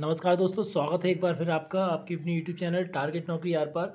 नमस्कार दोस्तों स्वागत है एक बार फिर आपका आपकी अपनी यूट्यूब चैनल टारगेट नौकरी आर पार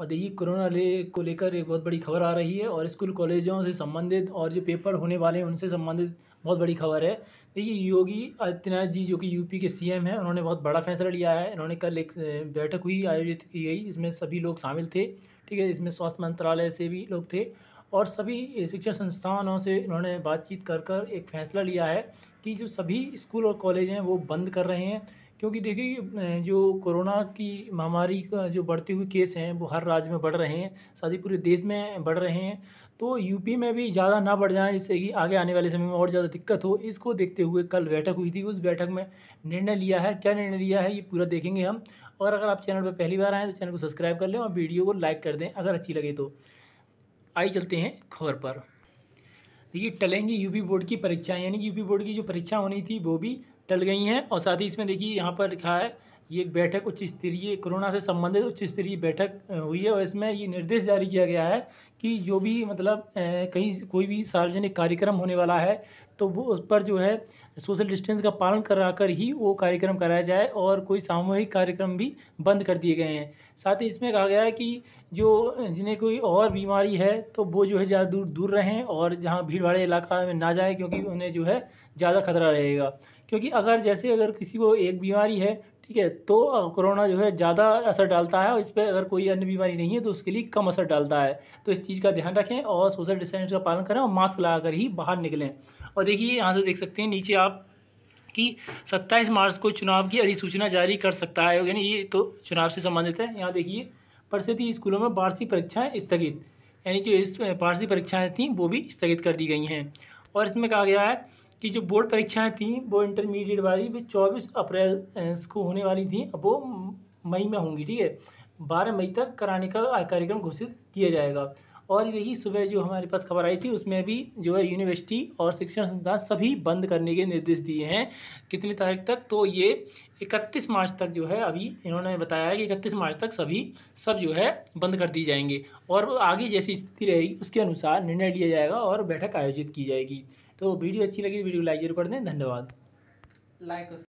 और देखिए कोरोना ले को लेकर एक बहुत बड़ी खबर आ रही है और स्कूल कॉलेजों से संबंधित और जो पेपर होने वाले हैं उनसे संबंधित बहुत बड़ी खबर है देखिए योगी आदित्यनाथ जी जो कि यूपी के सीएम हैं उन्होंने बहुत बड़ा फैसला लिया है इन्होंने कल एक बैठक हुई आयोजित की गई इसमें सभी लोग शामिल थे ठीक है इसमें स्वास्थ्य मंत्रालय से भी लोग थे और सभी शिक्षा संस्थानों से उन्होंने बातचीत कर कर एक फैसला लिया है कि जो सभी स्कूल और कॉलेज हैं वो बंद कर रहे हैं क्योंकि देखिए जो कोरोना की महामारी का जो बढ़ते हुए केस हैं वो हर राज्य में बढ़ रहे हैं साथ ही पूरे देश में बढ़ रहे हैं तो यूपी में भी ज़्यादा ना बढ़ जाए जिससे कि आगे आने वाले समय में और ज़्यादा दिक्कत हो इसको देखते हुए कल बैठक हुई थी उस बैठक में निर्णय लिया है क्या निर्णय लिया है ये पूरा देखेंगे हम और अगर आप चैनल पर पहली बार आएँ तो चैनल को सब्सक्राइब कर लें और वीडियो को लाइक कर दें अगर अच्छी लगे तो आई चलते हैं खबर पर देखिए टलेंगी यूपी बोर्ड की परीक्षाएँ यानी कि यूपी बोर्ड की जो परीक्षा होनी थी वो भी टल गई हैं और साथ ही इसमें देखिए यहाँ पर लिखा है ये एक बैठक उच्च स्तरीय कोरोना से संबंधित उच्च स्तरीय बैठक हुई है और इसमें ये निर्देश जारी किया गया है कि जो भी मतलब कहीं कोई भी सार्वजनिक कार्यक्रम होने वाला है तो वो उस पर जो है सोशल डिस्टेंस का पालन करा कर ही वो कार्यक्रम कराया जाए और कोई सामूहिक कार्यक्रम भी बंद कर दिए गए हैं साथ ही इसमें कहा गया है कि जो जिन्हें कोई और बीमारी है तो वो जो है ज़्यादा दूर दूर रहें और जहाँ भीड़ भाड़े इलाका में ना जाए क्योंकि उन्हें जो है ज़्यादा खतरा रहेगा क्योंकि अगर जैसे अगर किसी को एक बीमारी है ठीक है तो कोरोना जो है ज़्यादा असर डालता है और इस पर अगर कोई अन्य बीमारी नहीं है तो उसके लिए कम असर डालता है तो इस चीज़ का ध्यान रखें और सोशल डिस्टेंस का पालन करें और मास्क लगा कर ही बाहर निकलें और देखिए यहाँ से देख सकते हैं नीचे आप कि 27 मार्च को चुनाव की अधिसूचना जारी कर सकता है यानी ये तो चुनाव से संबंधित है यहाँ देखिए परिषदी स्कूलों में वार्षिक परीक्षाएँ स्थगित यानी जो इस वार्षिक परीक्षाएँ थीं वो भी स्थगित कर दी गई हैं और इसमें कहा गया है कि जो बोर्ड परीक्षाएं थी वो इंटरमीडिएट वाली वो चौबीस अप्रैल को होने वाली थी अब वो मई में होंगी ठीक है बारह मई तक कराने का कार्यक्रम घोषित किया जाएगा और यही सुबह जो हमारे पास खबर आई थी उसमें भी जो है यूनिवर्सिटी और शिक्षण संस्थान सभी बंद करने के निर्देश दिए हैं कितनी तारीख तक तो ये इकतीस मार्च तक जो है अभी इन्होंने बताया है कि इकतीस मार्च तक सभी सब जो है बंद कर दी जाएंगे और आगे जैसी स्थिति रहेगी उसके अनुसार निर्णय लिया जाएगा और बैठक आयोजित की जाएगी तो वीडियो अच्छी लगी तो वीडियो लाइक जरूर कर दें धन्यवाद लाइक